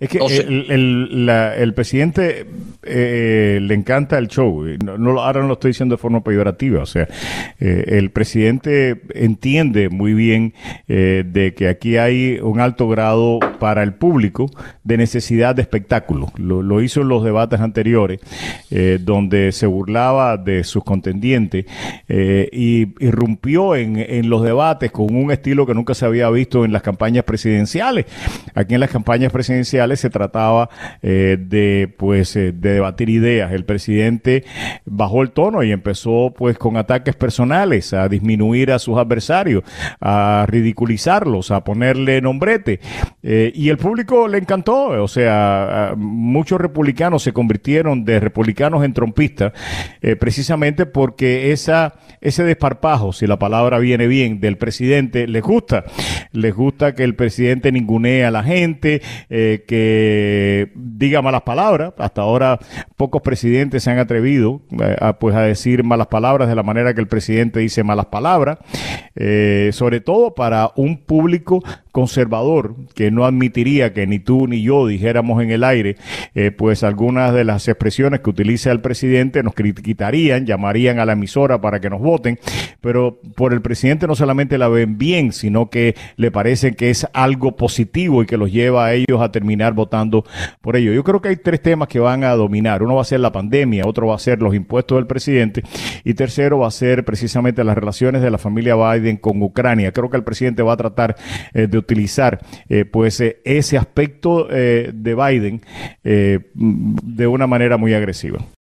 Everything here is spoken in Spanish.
Es que el, presidente eh, eh, le encanta el show. No, ahora no lo estoy diciendo de forma peyorativa. O sea, eh, el presidente entiende muy bien de que aquí hay un alto grado para el público de necesidad de espectáculo. Lo, hizo en los debates anteriores, eh, donde se burlaba de sus contendientes eh, y irrumpió en, en, los debates con un estilo que nunca se había visto en las campañas presidenciales. Aquí en las campañas presidenciales se trataba eh, de, pues, eh, de debatir ideas. El presidente bajó el tono y empezó pues con ataques personales, a disminuir a sus adversarios, a ridiculizarlos, a ponerle nombrete. Eh, y el público le encantó, o sea, muchos republicanos se convirtieron de republicanos en trompistas, eh, precisamente porque esa, ese desparpajo, si la palabra viene bien, del presidente les gusta. Les gusta que el presidente ningunee a la gente, eh, que diga malas palabras. Hasta ahora pocos presidentes se han atrevido eh, pues, a decir malas palabras de la manera que el presidente dice malas palabras, sobre todo para un público conservador que no admitiría que ni tú ni yo dijéramos en el aire, eh, pues algunas de las expresiones que utiliza el presidente nos criticarían, llamarían a la emisora para que nos voten, pero por el presidente no solamente la ven bien, sino que le parece que es algo positivo y que los lleva a ellos a terminar votando por ello. Yo creo que hay tres temas que van a dominar. Uno va a ser la pandemia, otro va a ser los impuestos del presidente y tercero va a ser precisamente las relaciones de la familia Biden con Ucrania. Creo que el presidente va a tratar eh, de de utilizar eh, pues eh, ese aspecto eh, de Biden de una manera muy agresiva.